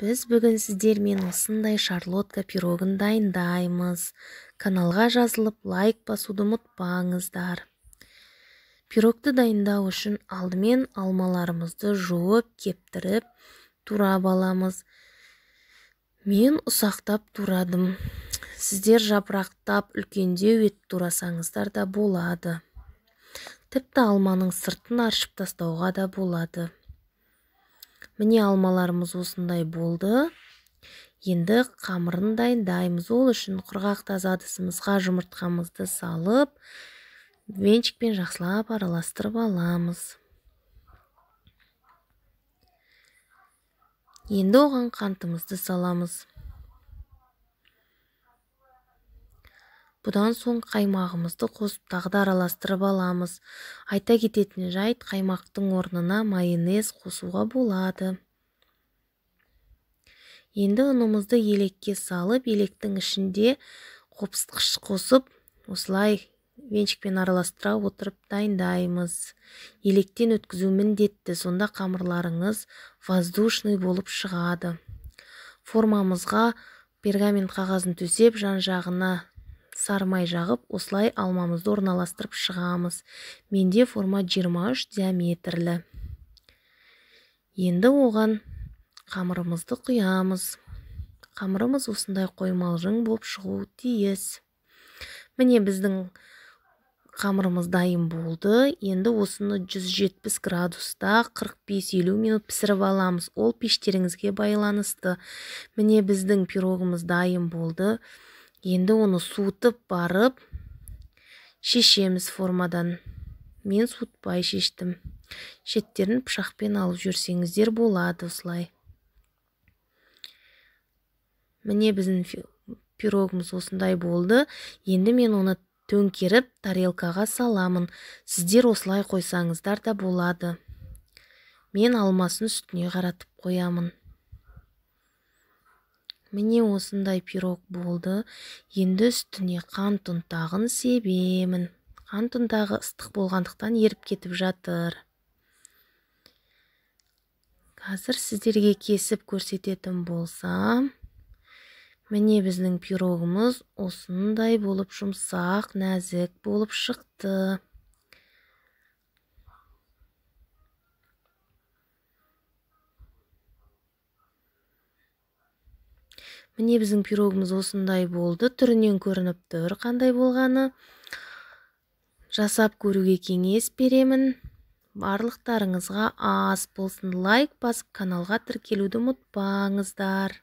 біз бүгін сіздермен осындай шарлотка пирогын дайындаймыз каналға жазылып лайк басуды ұмытпаңыздар пирогты дайындау үшін алдымен алмаларымызды жуып кептіріп турап аламыз мен ұсақтап турадым сіздер жапырақтап үлкендеу етіп турасаңыздар да болады тіпті алманың сыртын аршып тастауға да болады міне алмаларымыз осындай болды енді қамырын дайындаймыз ол үшін құрғақ таза ыдысымызға жұмыртқамызды салып венчикпен жақсылап араластырып аламыз енді оған қантымызды саламыз бұдан соң қаймағымызды қосып тағы да араластырып аламыз айта кететін жайт қаймақтың орнына майонез қосуға болады енді ұнымызды елекке салып електің ішінде қопсытқыш қосып осылай венчикпен араластыра отырып дайындаймыз електен өткізу міндетті сонда қамырларыңыз воздушный болып шығады формамызға пергамент қағазын төсеп жан жағына сары май жағып осылай алмамызды орналастырып шығамыз менде форма 23 диаметрлі енді оған қамырымызды құямыз қамырымыз осындай қоймалжың болып шығу тиіс міне біздің қамырымыз дайын болды енді осыны 170 градуста 45-50 минут пісіріп аламыз ол пештеріңізге байланысты міне біздің пирогымыз дайын болды енді оны суытып барып шешеміз формадан мен суытпай шештім шеттерін пышақпен алып жүрсеңіздер болады осылай міне біздің пирогымыз осындай болды енді мен оны төңкеріп тарелкаға саламын сіздер осылай қойсаңыздар да болады мен алмасын үстіне қаратып қоямын міне осындай пирог болды енді үстіне қант ұнтағын себемін қант ұнтағы ыстық болғандықтан еріп кетіп жатыр қазір сіздерге кесіп көрсететін болсам міне біздің пирогымыз осындай болып жұмсақ нәзік болып шықты міне біздің пирогымыз осындай болды түрінен көрініп тұр қандай болғаны жасап көруге кеңес беремін барлықтарыңызға ас болсын лайк басып каналға тіркелуді ұмытпаңыздар